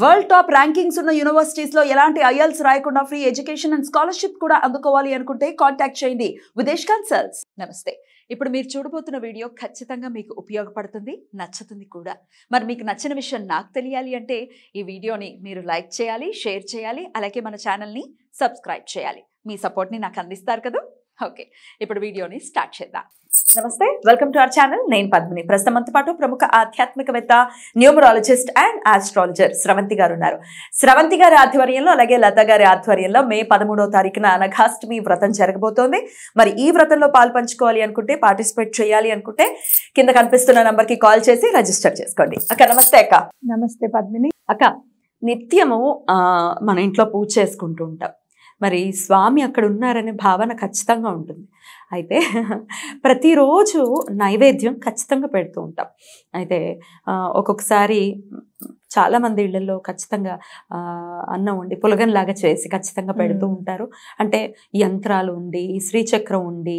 World top rankings ఉన్న యూనివర్సిటీస్లో ఎలాంటి IELTS రాయకుండా ఫ్రీ ఎడ్యుకేషన్ అండ్ స్కాలర్షిప్ కూడా అందుకోవాలి అనుకుంటే కాంటాక్ట్ చేయండి విదేశ్ కన్సల్ట్స్ నమస్తే ఇప్పుడు మీరు చూడబోతున్న వీడియో ఖచ్చితంగా మీకు ఉపయోగపడుతుంది నచ్చుతుంది కూడా మరి మీకు నచ్చిన విషయం నాకు తెలియాలి అంటే ఈ వీడియోని మీరు లైక్ చేయాలి షేర్ చేయాలి అలాగే మన ఛానల్ని సబ్స్క్రైబ్ చేయాలి మీ సపోర్ట్ని నాకు అందిస్తారు కదా ఓకే ఇప్పుడు వీడియోని స్టార్ట్ చేద్దాం నమస్తే వెల్కమ్ టు అవర్ ఛానల్ నేను పద్మిని అంత పాటు ప్రముఖ ఆధ్యాత్మికవేత్త న్యూమరాలజిస్ట్ అండ్ ఆస్ట్రాలజర్ స్రవంతి గారు ఉన్నారు స్రవంతి గారి ఆధ్వర్యంలో అలాగే లత గారి ఆధ్వర్యంలో మే పదమూడవ తారీఖున అనఘాష్టమి వ్రతం జరగబోతోంది మరి ఈ వ్రతంలో పాల్పంచుకోవాలి అనుకుంటే పార్టిసిపేట్ చేయాలి అనుకుంటే కింద కనిపిస్తున్న కి కాల్ చేసి రిజిస్టర్ చేసుకోండి అక్క నమస్తే అక్క నమస్తే పద్మిని అక్క నిత్యము మన ఇంట్లో పూజ చేసుకుంటూ ఉంటాం మరి స్వామి అక్కడ ఉన్నారనే భావన ఖచ్చితంగా ఉంటుంది అయితే ప్రతిరోజు నైవేద్యం ఖచ్చితంగా పెడుతూ ఉంటాం అయితే ఒక్కొక్కసారి చాలామంది ఇళ్లలో ఖచ్చితంగా అన్నం ఉండి పులగన్లాగా చేసి ఖచ్చితంగా పెడుతూ ఉంటారు అంటే యంత్రాలు ఉండి శ్రీచక్రం ఉండి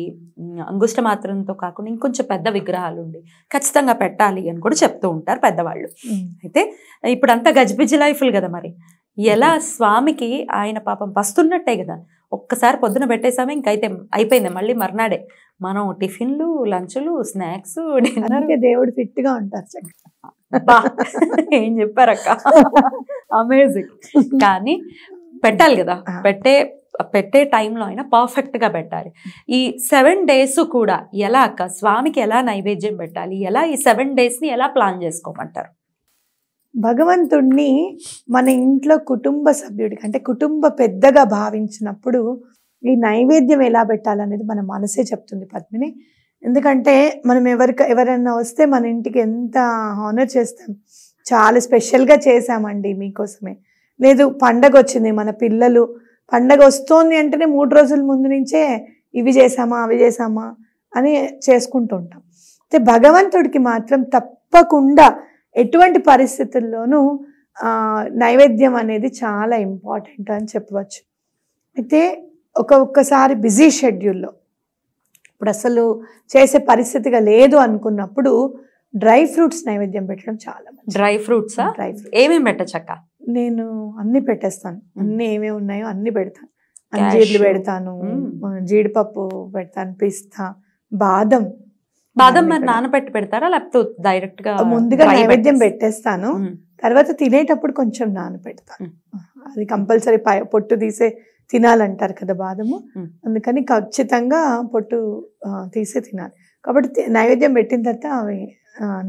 అంగుష్ట మాత్రంతో కాకుండా ఇంకొంచెం పెద్ద విగ్రహాలు ఉండి ఖచ్చితంగా పెట్టాలి అని కూడా చెప్తూ ఉంటారు పెద్దవాళ్ళు అయితే ఇప్పుడంతా గజిబిజి లైఫ్లు కదా మరి ఎలా స్వామికి ఆయన పాపం పస్తున్నట్టే కదా ఒక్కసారి పొద్దున పెట్టేసామే ఇంకైతే అయిపోయింది మళ్ళీ మర్నాడే మనం టిఫిన్లు లంచ్లు స్నాక్స్ దేవుడు ఫిట్ గా ఉంటారు ఏం చెప్పారక్క అమేజింగ్ కానీ పెట్టాలి కదా పెట్టే పెట్టే టైంలో అయినా పర్ఫెక్ట్గా పెట్టాలి ఈ సెవెన్ డేస్ కూడా ఎలా అక్క స్వామికి ఎలా నైవేద్యం పెట్టాలి ఎలా ఈ సెవెన్ డేస్ని ఎలా ప్లాన్ చేసుకోమంటారు భగవంతుణ్ణి మన ఇంట్లో కుటుంబ సభ్యుడికి అంటే కుటుంబ పెద్దగా భావించినప్పుడు ఈ నైవేద్యం ఎలా పెట్టాలనేది మన మనసే చెప్తుంది పద్మిని ఎందుకంటే మనం ఎవరికి ఎవరైనా వస్తే మన ఇంటికి ఎంత హానర్ చేస్తాం చాలా స్పెషల్గా చేశామండి మీకోసమే లేదు పండగ వచ్చింది మన పిల్లలు పండగ వస్తోంది అంటేనే మూడు రోజుల ముందు నుంచే ఇవి చేసామా అవి చేసామా అని చేసుకుంటూ ఉంటాం అయితే భగవంతుడికి మాత్రం తప్పకుండా ఎటువంటి పరిస్థితుల్లోనూ నైవేద్యం అనేది చాలా ఇంపార్టెంట్ అని చెప్పవచ్చు అయితే ఒక్కొక్కసారి బిజీ షెడ్యూల్లో ఇప్పుడు అసలు చేసే పరిస్థితిగా లేదు అనుకున్నప్పుడు డ్రై ఫ్రూట్స్ నైవేద్యం పెట్టడం చాలా డ్రై ఫ్రూట్స్ డ్రై ఫ్రూట్ ఏమేమి పెట్టచ్చక్క నేను అన్ని పెట్టేస్తాను అన్ని ఏమేమి ఉన్నాయో అన్ని పెడతాను అంజీర్లు పెడతాను జీడిపప్పు పెడతాను పిస్తా బాదం బాదం మరి నానబెట్టి పెడతారా లేకపోతే డైరెక్ట్ గా ముందుగా నైవేద్యం పెట్టేస్తాను తర్వాత తినేటప్పుడు కొంచెం నానబెడతాను అది కంపల్సరీ పొట్టు తీసే తినాలంటారు కదా బాదము అందుకని ఖచ్చితంగా పొట్టు తీసే తినాలి కాబట్టి నైవేద్యం పెట్టిన తర్వాత అవి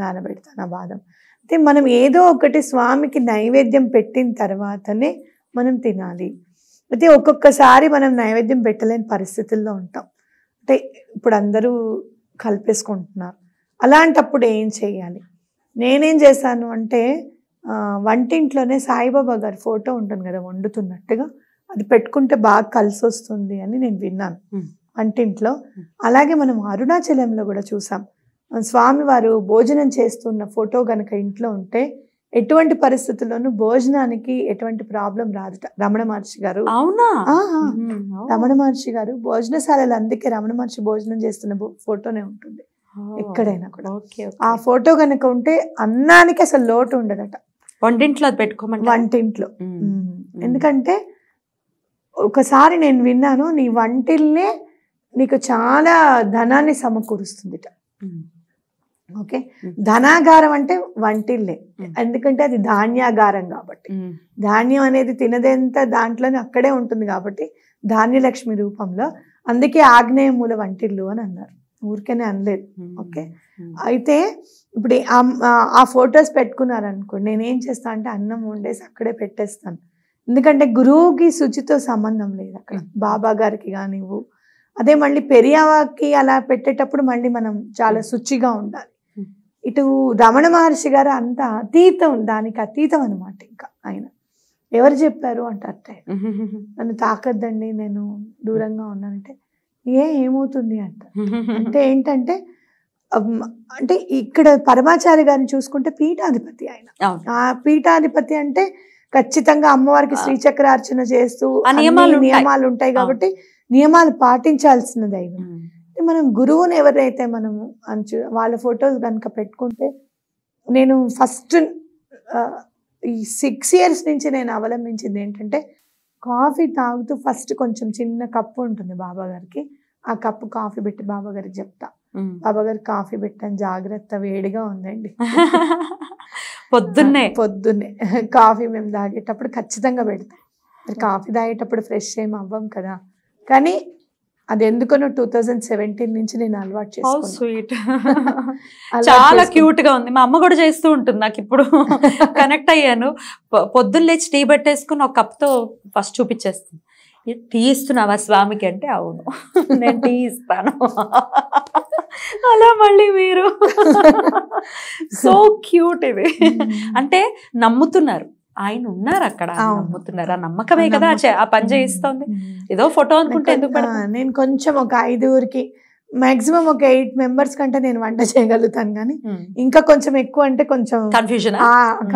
నానబెడతాను ఆ బాదం అయితే మనం ఏదో ఒకటి స్వామికి నైవేద్యం పెట్టిన తర్వాతనే మనం తినాలి అయితే ఒక్కొక్కసారి మనం నైవేద్యం పెట్టలేని పరిస్థితుల్లో ఉంటాం అంటే ఇప్పుడు అందరూ కలిపేసుకుంటున్నారు అలాంటప్పుడు ఏం చేయాలి నేనేం చేశాను అంటే వంటింట్లోనే సాయిబాబా గారి ఫోటో ఉంటుంది కదా వండుతున్నట్టుగా అది పెట్టుకుంటే బాగా కలిసి వస్తుంది అని నేను విన్నాను వంటింట్లో అలాగే మనం అరుణాచలంలో కూడా చూసాం స్వామివారు భోజనం చేస్తున్న ఫోటో గనక ఇంట్లో ఉంటే ఎటువంటి పరిస్థితుల్లోనూ భోజనానికి ఎటువంటి ప్రాబ్లం రాదుట రమణ మహర్షి గారు అవునా రమణ మహర్షి గారు భోజనశాలలు అందుకే రమణ మహర్షి భోజనం చేస్తున్న ఫోటోనే ఉంటుంది ఎక్కడైనా కూడా ఆ ఫోటో కనుక ఉంటే అన్నానికి అసలు లోటు ఉండదట వంటింట్లో పెట్టుకోమని వంటింట్లో ఎందుకంటే ఒకసారి నేను విన్నాను నీ వంటిల్నే నీకు చాలా ధనాన్ని సమకూరుస్తుందిట ఓకే ధనాగారం అంటే వంటిల్లే ఎందుకంటే అది ధాన్యాగారం కాబట్టి ధాన్యం అనేది తినదేంత దాంట్లోనే అక్కడే ఉంటుంది కాబట్టి ధాన్యలక్ష్మి రూపంలో అందుకే ఆగ్నేయ మూల వంటిల్లు అని అన్నారు ఊరికేనే అనలేదు ఓకే అయితే ఇప్పుడు ఆ ఫొటోస్ పెట్టుకున్నారనుకోండి నేనేం చేస్తా అంటే అన్నం వండేసి అక్కడే పెట్టేస్తాను ఎందుకంటే గురువుకి శుచితో సంబంధం లేదు అక్కడ బాబా గారికి కానివ్వు అదే మళ్ళీ పెరియావాకి అలా పెట్టేటప్పుడు మళ్ళీ మనం చాలా శుచిగా ఉండాలి ఇటు రమణ మహర్షి గారు అంతా అతీతం దానికి అతీతం అనమాట ఇంకా ఆయన ఎవరు చెప్పారు అట్టే నన్ను తాకద్దండి నేను దూరంగా ఉన్నానంటే ఏ ఏమవుతుంది అంట అంటే ఏంటంటే అంటే ఇక్కడ పరమాచారి గారిని చూసుకుంటే పీఠాధిపతి ఆయన ఆ పీఠాధిపతి అంటే ఖచ్చితంగా అమ్మవారికి శ్రీచక్ర అర్చన చేస్తూ నియమాలు ఉంటాయి కాబట్టి నియమాలు పాటించాల్సినది ఆయన మనం గురువుని ఎవరైతే మనము అంచు వాళ్ళ ఫొటోస్ కనుక పెట్టుకుంటే నేను ఫస్ట్ ఈ సిక్స్ ఇయర్స్ నుంచి నేను అవలంబించింది ఏంటంటే కాఫీ తాగుతూ ఫస్ట్ కొంచెం చిన్న కప్పు ఉంటుంది బాబా గారికి ఆ కప్పు కాఫీ పెట్టి బాబా గారికి చెప్తా బాబా గారికి కాఫీ పెట్టాను జాగ్రత్త వేడిగా ఉందండి పొద్దున్నే పొద్దున్నే కాఫీ మేము తాగేటప్పుడు ఖచ్చితంగా పెడతాం కాఫీ తాగేటప్పుడు ఫ్రెష్ ఏం అవ్వం కదా కానీ అది ఎందుకనో టూ థౌజండ్ సెవెంటీన్ నుంచి నేను అలవాటు చేసాను స్వీట్ చాలా క్యూట్ గా ఉంది మా అమ్మ కూడా చేస్తూ ఉంటుంది నాకు ఇప్పుడు కనెక్ట్ అయ్యాను పొద్దున్న లేచి టీ పెట్టేసుకుని ఒక కప్తో ఫస్ట్ చూపించేస్తుంది టీ ఇస్తున్నావా స్వామికి అంటే అవును నేను టీ ఇస్తాను అలా మళ్ళీ మీరు సో క్యూట్ ఇది hmm. అంటే నమ్ముతున్నారు ఆయన ఉన్నారు అక్కడ నమ్ముతున్నారు ఆ నమ్మకమే కదా ఆ పని చేయిస్తోంది ఏదో ఫోటో అనుకుంటే ఎందుకు నేను కొంచెం ఒక ఐదుగురికి మాక్సిమం ఒక ఎయిట్ మెంబర్స్ కంటే నేను వంట చేయగలుగుతాను కానీ ఇంకా కొంచెం ఎక్కువ అంటే కొంచెం కన్ఫ్యూజన్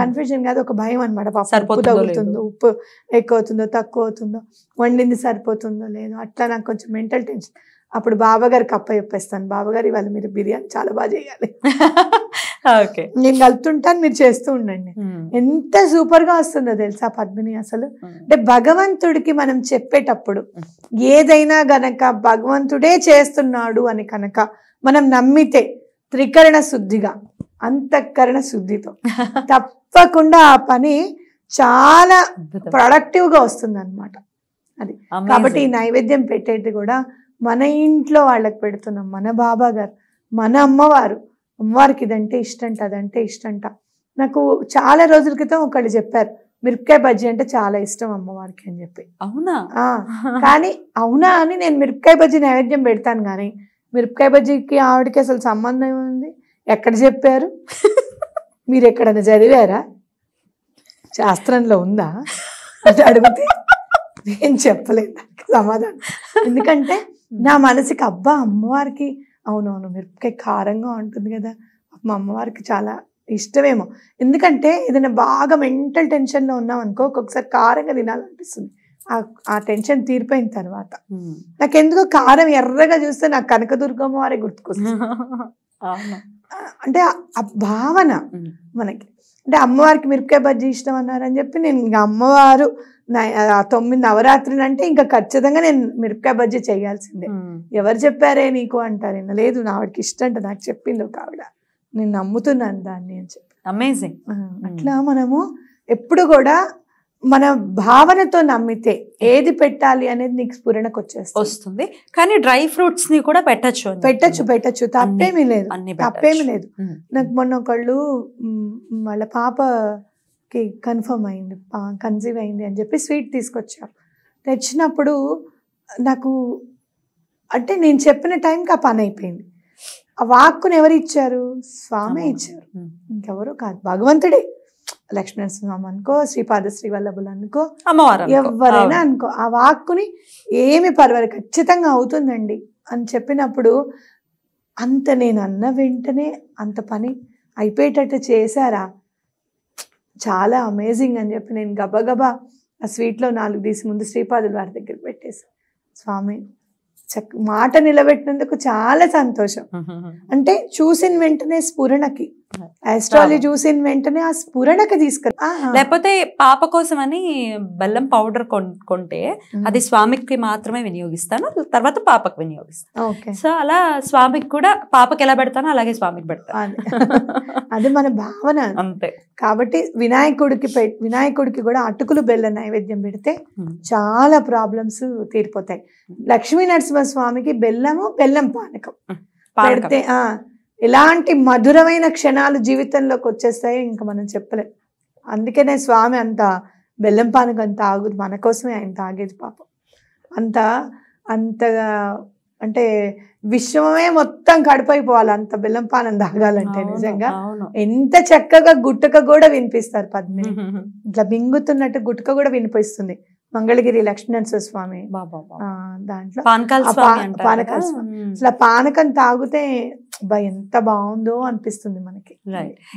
కన్ఫ్యూజన్ కాదు ఒక భయం అనమాట సరిపోతుందో ఉప్పు ఎక్కువ అవుతుందో తక్కువ అవుతుందో వండింది సరిపోతుందో లేదో అట్లా నాకు కొంచెం మెంటల్ టెన్షన్ అప్పుడు బాబాగారికి అప్ప చెప్పేస్తాను బాబాగారు ఇవాళ మీరు బిర్యానీ చాలా బాగా చేయాలి Ah, నేను కలుపుతుంటాను మీరు చేస్తూ ఉండండి hmm. ఎంత సూపర్ గా వస్తుందో తెలుసా పద్మిని అసలు hmm. అంటే భగవంతుడికి మనం చెప్పేటప్పుడు hmm. ఏదైనా గనక భగవంతుడే చేస్తున్నాడు అని కనుక మనం నమ్మితే త్రికరణ శుద్ధిగా అంతఃకరణ శుద్ధితో తప్పకుండా ఆ పని చాలా గా వస్తుంది అనమాట అది కాబట్టి ఈ నైవేద్యం పెట్టేది కూడా మన ఇంట్లో వాళ్ళకి పెడుతున్నాం మన బాబా గారు మన అమ్మవారు అమ్మవారికి ఇదంటే ఇష్టంట అదంటే ఇష్టంట నాకు చాలా రోజుల క్రితం ఒకళ్ళు చెప్పారు మిరపకాయ బజ్జీ అంటే చాలా ఇష్టం అమ్మవారికి అని చెప్పి అవునా కానీ అవునా అని నేను మిరపకాయ బజ్జీ నైవేద్యం పెడతాను కానీ మిరపకాయ బజ్జీకి ఆవిడకి అసలు సంబంధం ఏముంది ఎక్కడ చెప్పారు మీరు ఎక్కడన్నా చదివారా శాస్త్రంలో ఉందా అంటే అడిగితే నేను చెప్పలేదు సమాధానం ఎందుకంటే నా మనసుకి అబ్బా అమ్మవారికి అవునవును మిరపకాయ కారంగా ఉంటుంది కదా మా అమ్మవారికి చాలా ఇష్టమేమో ఎందుకంటే ఏదైనా బాగా మెంటల్ టెన్షన్లో ఉన్నాం అనుకో ఒక్కొక్కసారి కారంగా తినాలనిపిస్తుంది ఆ టెన్షన్ తీరిపోయిన తర్వాత నాకు కారం ఎర్రగా చూస్తే నాకు కనకదుర్గమ్మ వారే గుర్తుకొస్తుంది అంటే ఆ భావన మనకి అంటే అమ్మవారికి మిరపకాయ బజ్జీ ఇష్టం అన్నారని చెప్పి నేను ఇంకా అమ్మవారు తొమ్మిది నవరాత్రులు అంటే ఇంకా ఖచ్చితంగా నేను మిరపకాయ బజ్జీ చేయాల్సిందే ఎవరు చెప్పారే నీకు అంటారు లేదు నా ఆవిడకి ఇష్టం అంటే నాకు చెప్పింది ఒక ఆవిడ నేను నమ్ముతున్నాను దాన్ని అని చెప్పి అమేజింగ్ అట్లా మనము ఎప్పుడు కూడా మన భావనతో నమ్మితే ఏది పెట్టాలి అనేది నీకు స్ఫురణకు వచ్చేస్తుంది వస్తుంది కానీ డ్రై ఫ్రూట్స్ ని కూడా పెట్టచ్చు పెట్టచ్చు పెట్టచ్చు తప్పేమీ లేదు తప్పేమీ లేదు నాకు మొన్న ఒకళ్ళు వాళ్ళ పాపకి కన్ఫర్మ్ అయింది కన్సీవ్ అయింది అని చెప్పి స్వీట్ తీసుకొచ్చారు తెచ్చినప్పుడు నాకు అంటే నేను చెప్పిన టైంకి ఆ పని అయిపోయింది ఆ వాక్కును ఎవరు ఇచ్చారు స్వామి ఇచ్చారు ఇంకెవరు కాదు భగవంతుడే నరసింహం అనుకో శ్రీపాద వల్లభులు అనుకో అమ్మవారు ఎవరైనా అనుకో ఆ వాక్కుని ఏమి పర్వాలేదు ఖచ్చితంగా అవుతుందండి అని చెప్పినప్పుడు అంత నేను అన్న వెంటనే అంత పని అయిపోయేటట్టు చేశారా చాలా అమేజింగ్ అని చెప్పి నేను గబగబా ఆ స్వీట్లో నాలుగు తీసి ముందు శ్రీపాదులు వారి దగ్గర పెట్టేసి స్వామి మాట నిలబెట్టినందుకు చాలా సంతోషం అంటే చూసిన వెంటనే స్ఫురణకి ఆస్ట్రాలజీ చూసిన వెంటనే ఆ స్ఫురణకి తీసుకున్నారు లేకపోతే పాప కోసం అని బెల్లం పౌడర్ కొంటే అది స్వామికి మాత్రమే వినియోగిస్తాను తర్వాత పాపకు వినియోగిస్తాను సో అలా స్వామికి కూడా పాపకి ఎలా పెడతానో అలాగే స్వామికి పెడతాను అది మన భావన అంతే కాబట్టి వినాయకుడికి వినాయకుడికి కూడా అటుకులు బెల్ల నైవేద్యం పెడితే చాలా ప్రాబ్లమ్స్ తీరిపోతాయి లక్ష్మీ నరసింహ స్వామికి బెల్లము బెల్లం పానకం పెడితే ఎలాంటి మధురమైన క్షణాలు జీవితంలోకి వచ్చేస్తాయో ఇంకా మనం చెప్పలేం అందుకనే స్వామి అంత బెల్లం పానకు అంత ఆగుదు మన కోసమే ఆయన తాగేది పాపం అంత అంతగా అంటే విశ్వమే మొత్తం కడుపైపోవాలి అంత బెల్లం పానం తాగాలంటే నిజంగా ఎంత చక్కగా గుట్టక కూడా వినిపిస్తారు పద్మిని ఇట్లా మింగుతున్నట్టు గుట్టక కూడా వినిపిస్తుంది మంగళగిరి లక్ష్మీనరసింహ స్వామి దాంట్లో పానకాల స్వామి అసలు పానకం తాగితే ఎంత బాగుందో అనిపిస్తుంది మనకి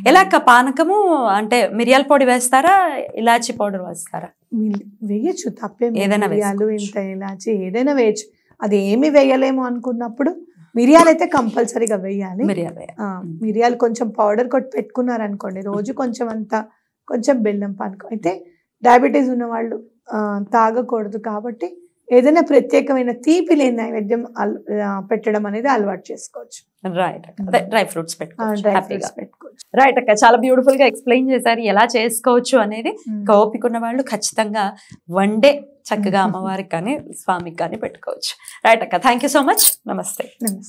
ఎలా పానకము అంటే మిరియాల పొడి వేస్తారా ఇలాచి పౌడర్ వేస్తారా వేయచ్చు తప్పే ఏదైనా మిరియాలు ఇంత ఇలాచి ఏదైనా వేయచ్చు అది ఏమి వేయలేము అనుకున్నప్పుడు మిరియాలు అయితే కంపల్సరీగా వేయాలి మిరియాలు కొంచెం పౌడర్ కొట్టి పెట్టుకున్నారు అనుకోండి రోజు కొంచెం అంత కొంచెం బెల్లం పానకం అయితే డయాబెటీస్ ఉన్న వాళ్ళు తాగకూడదు కాబట్టి ఏదైనా ప్రత్యేకమైన తీపి లేని నైవేద్యం పెట్టడం అనేది అలవాటు చేసుకోవచ్చు రైట్ డ్రై ఫ్రూట్స్ పెట్టుకోవచ్చు రైట్ అక్క చాలా బ్యూటిఫుల్ గా ఎక్స్ప్లెయిన్ చేశారు ఎలా చేసుకోవచ్చు అనేది కోపికున్న వాళ్ళు ఖచ్చితంగా వన్ డే చక్కగా అమ్మవారికి కానీ స్వామికి కానీ పెట్టుకోవచ్చు రైట్ అక్క థ్యాంక్ సో మచ్ నమస్తే నమస్తే